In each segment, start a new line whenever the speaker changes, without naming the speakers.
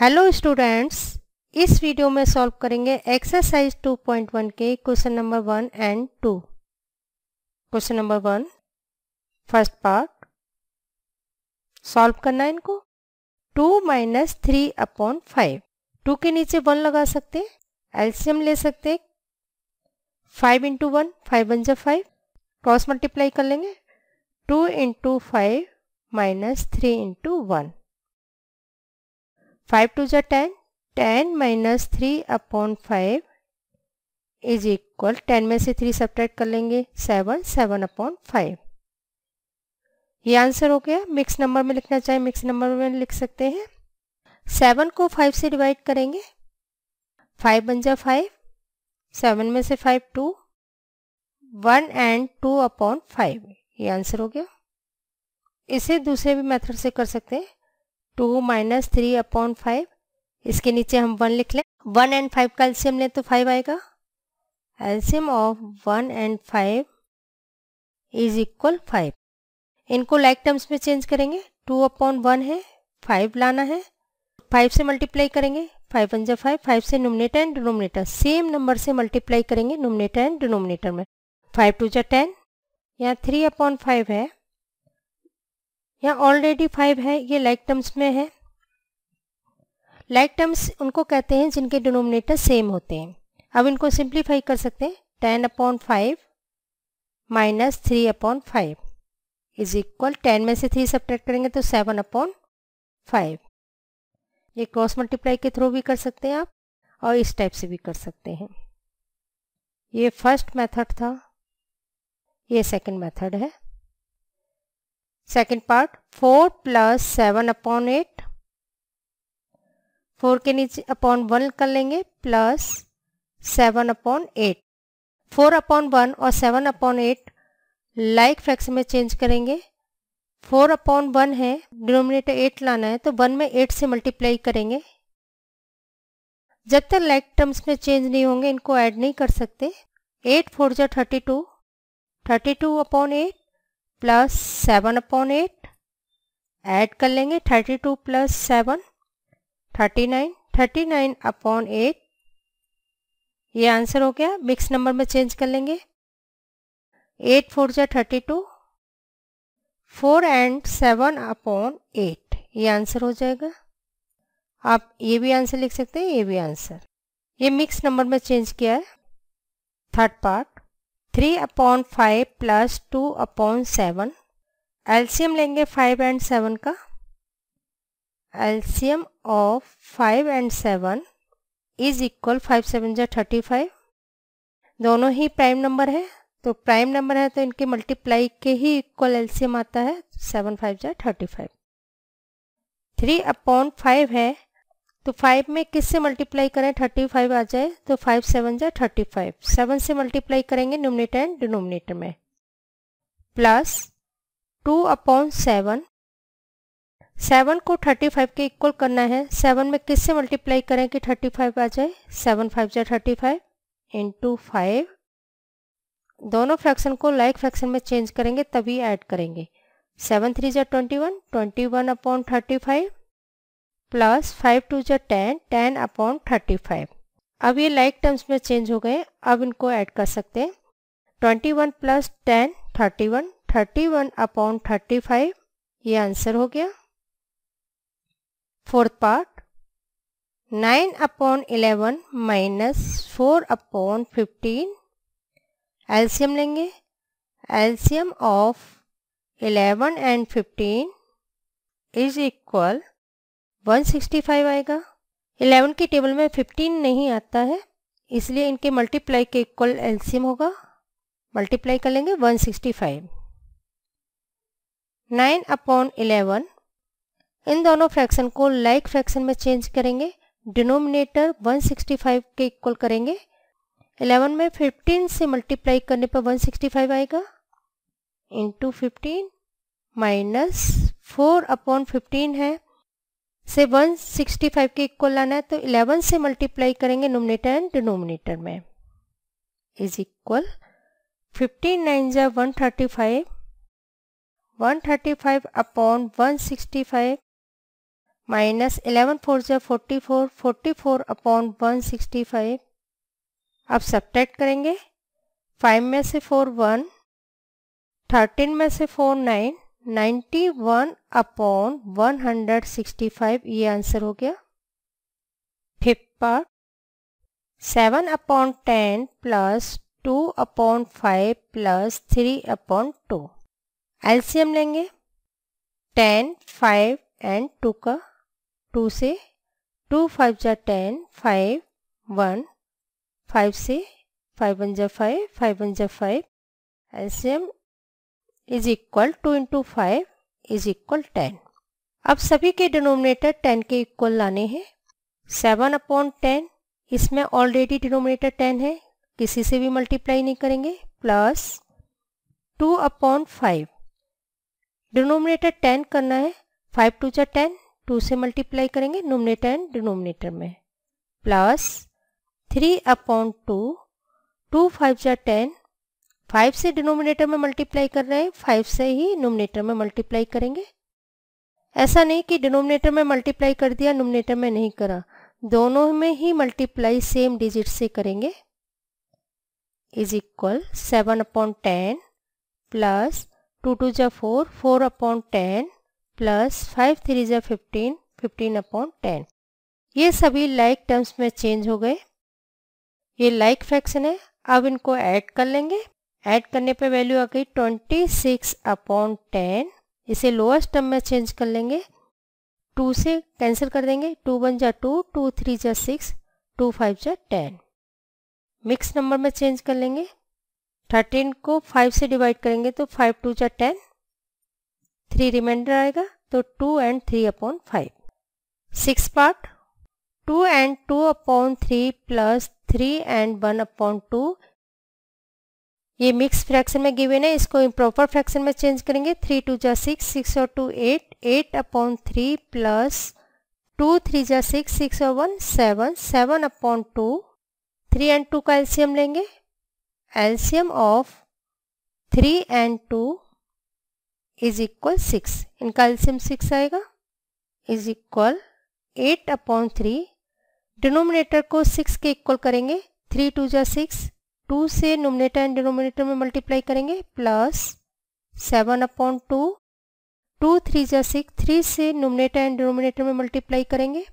hello students इस video में solve करेंगे एक्सरसाइज 2.1 के question number one and two question number one first part solve करना है इनको two minus three upon five two के नीचे वन लगा सकते हैं एल्सियम ले सकते हैं five into one five one जब फाइव क्रॉस मल्टीप्लाई कर लेंगे two into five minus three into one five two जो ten ten minus three upon five is equal ten में से थ्री सब्ट्रैक्ट कर लेंगे सेवन सेवन अपॉन फाइव ये answer हो गया मिक्स नंबर में लिखना चाहे मिक्स नंबर में लिख सकते हैं सेवन को फाइव से डिवाइड करेंगे फाइव बन जा फाइव सेवन में से five two one and two upon five ये आंसर हो गया इसे दूसरे भी मेथड से कर सकते हैं two minus three upon five इसके नीचे हम वन लिख लें वन एंड फाइव का एल्सियम लें तो फाइव आएगा LCM of one and five is equal five इनको लाइक टर्म्स में चेंज करेंगे टू अपॉन वन है फाइव लाना है फाइव से मल्टीप्लाई करेंगे फाइव वन जो फाइव फाइव से numerator and denominator same number से मल्टीप्लाई करेंगे नोमिनेटर एंड डिनोमिनेटर में फाइव टू जो टेन यहाँ थ्री अपॉन फाइव है यहाँ ऑलरेडी फाइव है ये लाइक टर्म्स में है लाइक टर्म्स उनको कहते हैं जिनके डिनोमिनेटर सेम होते हैं अब इनको सिंप्लीफाई कर सकते हैं ten upon five minus three upon five is equal ten में से थ्री सब्ट्रैक्ट करेंगे तो सेवन अपॉन फाइव ये क्रॉस मल्टीप्लाई के थ्रू भी कर सकते हैं आप और इस टाइप से भी कर सकते हैं ये फर्स्ट मेथड था ये सेकंड मेथड है second part four plus seven upon eight four के नीचे अपॉन वन कर लेंगे plus seven upon eight four upon one और seven upon eight like fraction में चेंज करेंगे फोर अपॉन वन है डिनोमिनेटर एट लाना है तो वन में एट से मल्टीप्लाई करेंगे जब तक लाइक टर्म्स में चेंज नहीं होंगे इनको ऐड नहीं कर सकते एट फोर जो thirty two thirty two upon eight plus seven upon eight add कर लेंगे thirty two plus seven thirty nine thirty nine upon eight ये आंसर हो गया मिक्स नंबर में चेंज कर लेंगे एट फोर जै thirty two four and seven upon eight ये आंसर हो जाएगा आप ये भी आंसर लिख सकते हैं ये भी आंसर ये मिक्स नंबर में चेंज किया है third part three upon five plus two upon seven LCM लेंगे फाइव एंड सेवन का LCM of five and seven is equal five seven जो थर्टी फाइव दोनों ही प्राइम नंबर है तो प्राइम नंबर है तो इनके मल्टीप्लाई के ही इक्वल एल्शियम आता है सेवन फाइव जो thirty five three upon five है तो फाइव में किस से मल्टीप्लाई करें थर्टी फाइव आ जाए तो फाइव सेवन जाए थर्टी फाइव सेवन से मल्टीप्लाई करेंगे न्यूमिनेटर एंड डिनोमिनेटर में plus two upon seven seven को थर्टी फाइव के इक्वल करना है सेवन में किस से मल्टीप्लाई करें कि थर्टी फाइव आ जाए सेवन फाइव जाए थर्टी फाइव इंटू फाइव दोनों फ्रैक्शन को लाइक फ्रैक्शन में चेंज करेंगे तभी ऐड करेंगे सेवन थ्री जा twenty one twenty one upon thirty five plus five two जो ten ten upon thirty five अब ये लाइक टर्म्स में चेंज हो गए अब इनको ऐड कर सकते हैं twenty one plus ten thirty one thirty one upon thirty five ये आंसर हो गया fourth part nine upon eleven minus four upon fifteen LCM लेंगे LCM of eleven and fifteen is equal 165 आएगा 11 के टेबल में 15 नहीं आता है इसलिए इनके मल्टीप्लाई के इक्वल एल्सियम होगा मल्टीप्लाई कर लेंगे 165 नाइन अपॉन इलेवन इन दोनों फ्रैक्शन को लाइक like फ्रैक्शन में चेंज करेंगे डिनोमिनेटर 165 के इक्वल करेंगे 11 में 15 से मल्टीप्लाई करने पर 165 आएगा into fifteen minus four upon fifteen है से 165 के इक्वल लाना है तो 11 से मल्टीप्लाई करेंगे नोमिनेटर एंड डिनोमिनेटर में इज इक्वल फिफ्टी नाइन जा one thirty five one thirty five upon one sixty five minus eleven four जा forty four forty four upon one sixty five अब सब्ट्रैक्ट करेंगे फाइव में से four one thirteen में से four nine ninety one upon one hundred sixty five ये answer हो गया fifth part seven upon ten plus two upon five plus three upon two LCM लेंगे टेन फाइव एंड टू का two से two five जा ten five one five से five one जा five five one जा five LCM is equal two into five is equal ten अब सभी के डिनोमिनेटर टेन के इक्वल लाने हैं सेवन अपॉन टेन इसमें ऑलरेडी डिनोमिनेटर टेन है किसी से भी मल्टीप्लाई नहीं करेंगे plus two upon five denominator ten करना है फाइव टू जा टेन टू से मल्टीप्लाई करेंगे नोमिनेटर एंड डिनोमिनेटर में plus three upon two two five जा टेन फाइव से डिनोमिनेटर में मल्टीप्लाई कर रहे हैं फाइव से ही नोमिनेटर में मल्टीप्लाई करेंगे ऐसा नहीं कि डिनोमिनेटर में मल्टीप्लाई कर दिया नोमिनेटर में नहीं करा दोनों में ही मल्टीप्लाई सेम डिजिट से करेंगे is equal seven upon ten plus two two जै four four upon ten plus five three जै फिफ्टीन फिफ्टीन अपॉन टेन ये सभी लाइक like टर्म्स में चेंज हो गए ये लाइक like फ्रैक्शन है अब इनको ऐड कर लेंगे ऐड करने पे वैल्यू आ गई ट्वेंटी सिक्स अपॉन टेन इसे लोअस्ट टर्म में चेंज कर लेंगे टू से कैंसिल कर देंगे टू वन जा टू टू थ्री जा सिक्स टू फाइव जा टेन मिक्स नंबर में चेंज कर लेंगे थर्टीन को फाइव से डिवाइड करेंगे तो फाइव टू जा टेन थ्री रिमाइंडर आएगा तो two and three upon five six part two and two upon three plus three and one upon to ये मिक्स फ्रैक्शन में गिवे है इसको इम्प्रॉपर फ्रैक्शन में चेंज करेंगे थ्री टू जा सिक्स सिक्स और two eight eight upon three plus two three जा six six और one seven seven upon two three and two का एल्सियम लेंगे LCM of three and two is equal six इनका LCM six आएगा is equal eight upon three denominator को six के equal करेंगे three two जा six to से numerator and denominator में मल्टीप्लाई करेंगे plus seven upon two two three जा सिक्स थ्री से नोमिनेटर एंड डिनोमिनेटर में मल्टीप्लाई करेंगे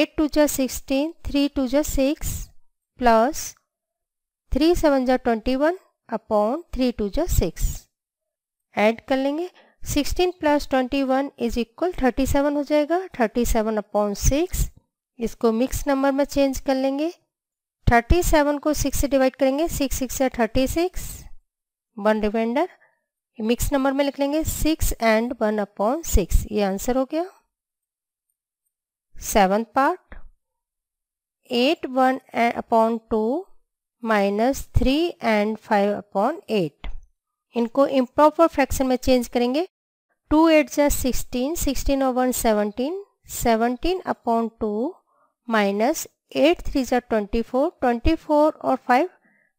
एट टू जा सिक्सटीन थ्री टू जा सिक्स प्लस थ्री सेवन जा twenty one upon three two जा सिक्स एड कर लेंगे sixteen plus twenty one is equal thirty seven हो जाएगा थर्टी सेवन अपॉन सिक्स इसको मिक्स नंबर में चेंज कर लेंगे थर्टी सेवन को सिक्स से डिवाइड करेंगे सिक्स सिक्स या thirty six one remainder mix number में लिख लेंगे six and one upon six ये आंसर हो गया seven part eight one upon two minus three and five upon eight इनको इम्प्रॉपर फ्रैक्शन में चेंज करेंगे टू एट जै सिक्सटीन सिक्सटीन और one seventeen seventeen upon two minus eight three जो twenty four twenty four और five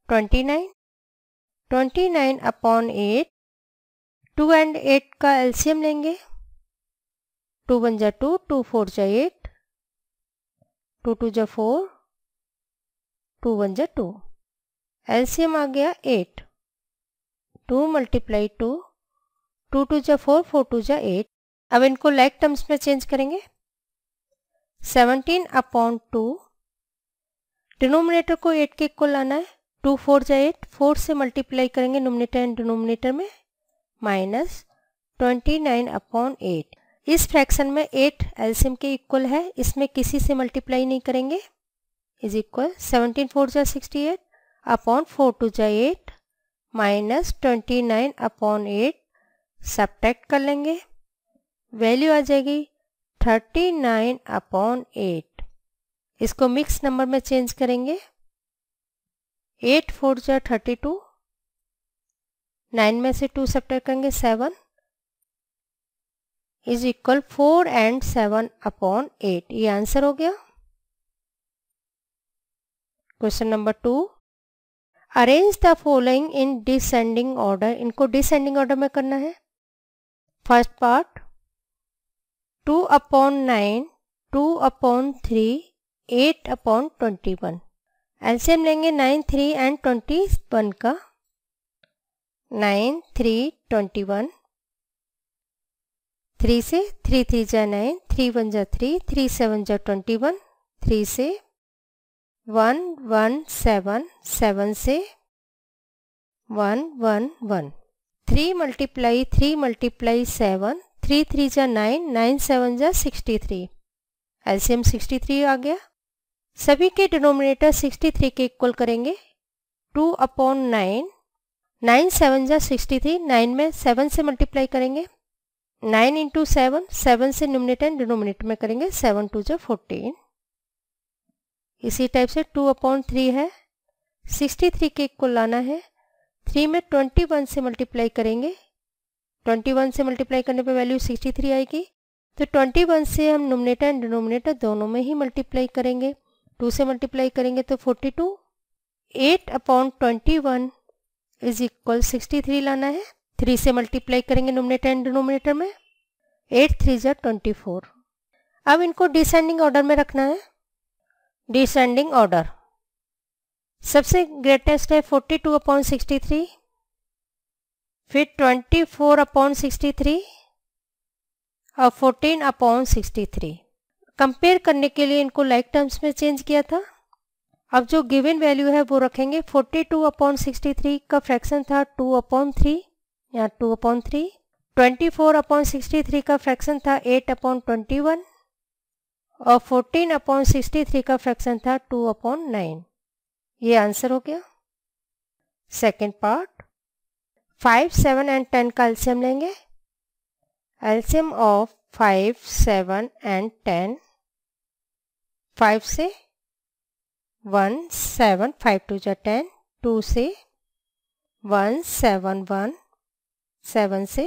twenty nine twenty nine upon eight to and eight का LCM लेंगे two one ज़ा two two four ज़ा eight two two ज़ा four two one ज़ा two LCM आ गया eight two multiply two two two ज़ा फोर फोर टू ज़ा एट अब इनको लाइक टर्म्स में चेंज करेंगे सेवनटीन अपॉन टू डिनोमिनेटर को एट के इक्वल लाना है टू फोर जा एट फोर से मल्टीप्लाई करेंगे नोमिनेटर एंड डिनोमिनेटर में minus twenty nine upon eight इस फ्रैक्शन में एट एल्सियम के इक्वल है इसमें किसी से मल्टीप्लाई नहीं करेंगे इज इक्वल सेवनटीन फोर जा sixty eight upon four two जा eight minus twenty nine upon eight subtract कर लेंगे वैल्यू आ जाएगी थर्टी नाइन अपॉन एट इसको मिक्स नंबर में चेंज करेंगे एट फोर जो थर्टी टू नाइन में से टू सेप्टर करेंगे seven is equal four and seven upon eight ये आंसर हो गया question number two arrange the following in descending order इनको डिसेंडिंग ऑर्डर में करना है first part two upon nine two upon three eight upon twenty one LCM लेंगे nine three and twenty one का nine three twenty one three से three three जा nine three one जा three three seven जा twenty one three से one one seven seven से one one one three multiply three multiply seven three three जा nine nine seven जा sixty three LCM sixty three आ गया सभी के डिनोमिनेटर 63 के इक्वल करेंगे 2 अपॉन नाइन नाइन सेवन जा सिक्सटी थ्री नाइन में सेवन से मल्टीप्लाई करेंगे नाइन इंटू सेवन सेवन से न्यूमिनेटर डिनोमिनेटर में करेंगे सेवन टू जो फोर्टीन इसी टाइप से टू अपॉन थ्री है सिक्सटी थ्री के इक्वल लाना है थ्री में ट्वेंटी वन से मल्टीप्लाई करेंगे ट्वेंटी वन से मल्टीप्लाई करने पे वैल्यू सिक्सटी थ्री आएगी तो ट्वेंटी वन से हम नोमिनेटर एंड डिनोमिनेटर दोनों में ही मल्टीप्लाई करेंगे टू से मल्टीप्लाई करेंगे तो forty two eight upon twenty one is equal sixty three लाना है थ्री से मल्टीप्लाई करेंगे नोमिनेटर एंड डिनोमिनेटर में एट थ्री जार ट्वेंटी फोर अब इनको डिसेंडिंग ऑर्डर में रखना है डिसेंडिंग ऑर्डर सबसे ग्रेटेस्ट है forty two upon sixty three फिर twenty four upon sixty three और fourteen upon sixty three compare करने के लिए इनको लाइक like टर्म्स में चेंज किया था अब जो गिवन वैल्यू है वो रखेंगे 42 टू अपॉन सिक्सटी का फ्रैक्शन था 2 अपॉन थ्री या 2 upon three twenty four upon sixty का फ्रैक्शन था 8 अपॉन ट्वेंटी और 14 अपॉन सिक्सटी का फ्रैक्शन था 2 अपॉन नाइन ये आंसर हो गया second part five seven and ten का एल्सियम लेंगे LCM of five seven and ten five से वन सेवन फाइव टू जै टेन टू से वन सेवन वन सेवन से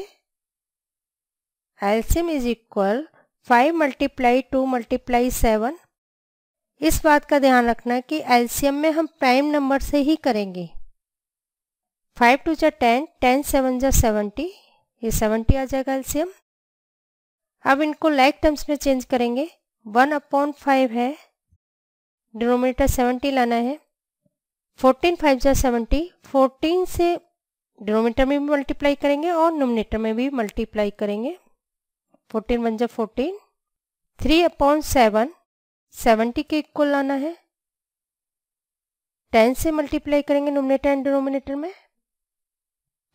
LCM is equal five multiply two multiply seven इस बात का ध्यान रखना कि एल्सियम में हम प्राइम नंबर से ही करेंगे फाइव टू जै टेन टेन सेवन जै सेवेंटी ये सेवेंटी आ जाएगा एल्सियम अब इनको लाइक टर्म्स में चेंज करेंगे वन अपॉन फाइव है डिनोमिनेटर सेवेंटी लाना है फोर्टीन फाइव जा सेवेंटी फोर्टीन से डिनोमीटर में भी मल्टीप्लाई करेंगे और नोमिनेटर में भी मल्टीप्लाई करेंगे फोर्टीन वन जै fourteen three upon seven seventy के इक्वल लाना है टेन से मल्टीप्लाई करेंगे नोमिनेटर एंड डिनोमिनेटर में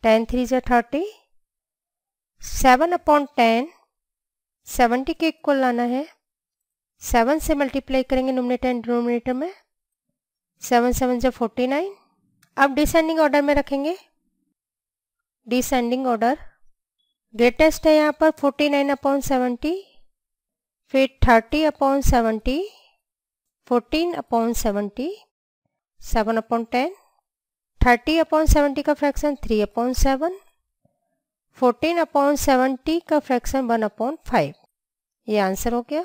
टेन थ्री जा thirty seven upon ten seventy के इक्वल लाना है सेवन से मल्टीप्लाई करेंगे नोमिनेटर एंड डिनोमिनेटर में सेवन सेवन जो फोर्टी नाइन अब डिसेंडिंग ऑर्डर में रखेंगे डिसेंडिंग ऑर्डर ग्रेटेस्ट है यहाँ पर फोर्टी नाइन अपॉन सेवेंटी फिर thirty upon seventy fourteen upon seventy seven upon ten thirty upon seventy का fraction three upon seven fourteen upon seventy का फ्रैक्शन वन अपॉन फाइव ये answer हो गया